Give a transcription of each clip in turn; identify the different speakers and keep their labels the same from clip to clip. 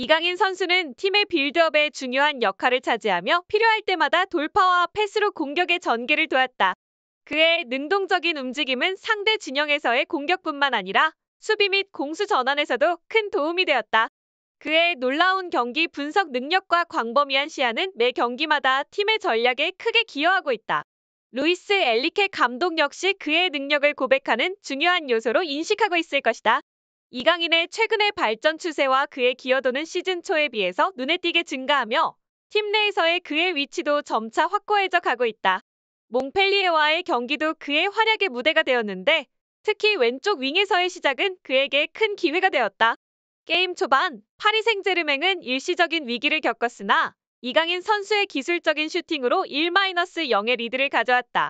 Speaker 1: 이강인 선수는 팀의 빌드업에 중요한 역할을 차지하며 필요할 때마다 돌파와 패스로 공격의 전개를 도왔다. 그의 능동적인 움직임은 상대 진영에서의 공격뿐만 아니라 수비 및 공수 전환에서도 큰 도움이 되었다. 그의 놀라운 경기 분석 능력과 광범위한 시야는 매 경기마다 팀의 전략에 크게 기여하고 있다. 루이스 엘리케 감독 역시 그의 능력을 고백하는 중요한 요소로 인식하고 있을 것이다. 이강인의 최근의 발전 추세와 그의 기여도는 시즌 초에 비해서 눈에 띄게 증가하며 팀 내에서의 그의 위치도 점차 확고해져 가고 있다. 몽펠리에와의 경기도 그의 활약의 무대가 되었는데 특히 왼쪽 윙에서의 시작은 그에게 큰 기회가 되었다. 게임 초반 파리 생제르맹은 일시적인 위기를 겪었으나 이강인 선수의 기술적인 슈팅으로 1-0의 리드를 가져왔다.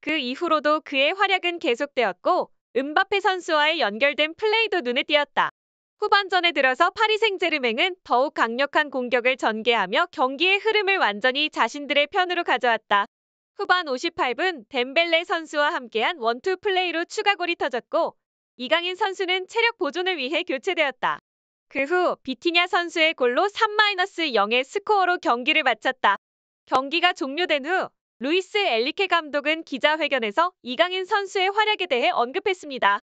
Speaker 1: 그 이후로도 그의 활약은 계속되었고 음바페 선수와의 연결된 플레이도 눈에 띄었다. 후반전에 들어서 파리 생제르맹은 더욱 강력한 공격을 전개하며 경기의 흐름을 완전히 자신들의 편으로 가져왔다. 후반 58분 덴벨레 선수와 함께한 원투 플레이로 추가골이 터졌고 이강인 선수는 체력 보존을 위해 교체되었다. 그 후 비티냐 선수의 골로 3-0의 스코어로 경기를 마쳤다. 경기가 종료된 후 루이스 엘리케 감독은 기자회견에서 이강인 선수의 활약에 대해 언급했습니다.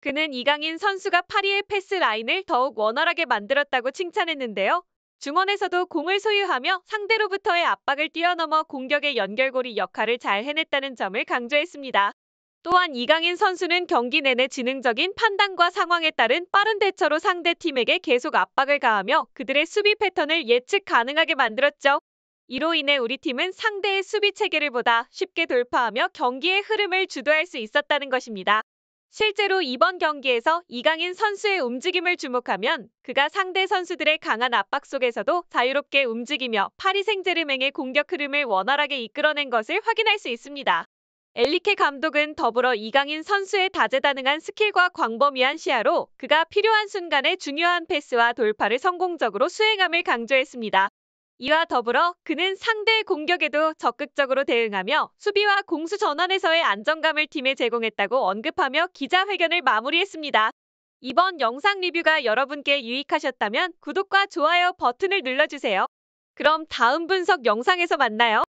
Speaker 1: 그는 이강인 선수가 파리의 패스 라인을 더욱 원활하게 만들었다고 칭찬했는데요. 중원에서도 공을 소유하며 상대로부터의 압박을 뛰어넘어 공격의 연결고리 역할을 잘 해냈다는 점을 강조했습니다. 또한 이강인 선수는 경기 내내 지능적인 판단과 상황에 따른 빠른 대처로 상대팀에게 계속 압박을 가하며 그들의 수비 패턴을 예측 가능하게 만들었죠. 이로 인해 우리 팀은 상대의 수비 체계를 보다 쉽게 돌파하며 경기의 흐름을 주도할 수 있었다는 것입니다. 실제로 이번 경기에서 이강인 선수의 움직임을 주목하면 그가 상대 선수들의 강한 압박 속에서도 자유롭게 움직이며 파리 생제르맹의 공격 흐름을 원활하게 이끌어낸 것을 확인할 수 있습니다. 엘리케 감독은 더불어 이강인 선수의 다재다능한 스킬과 광범위한 시야로 그가 필요한 순간에 중요한 패스와 돌파를 성공적으로 수행함을 강조했습니다. 이와 더불어 그는 상대 공격에도 적극적으로 대응하며 수비와 공수 전환에서의 안정감을 팀에 제공했다고 언급하며 기자회견을 마무리했습니다. 이번 영상 리뷰가 여러분께 유익하셨다면 구독과 좋아요 버튼을 눌러주세요. 그럼 다음 분석 영상에서 만나요.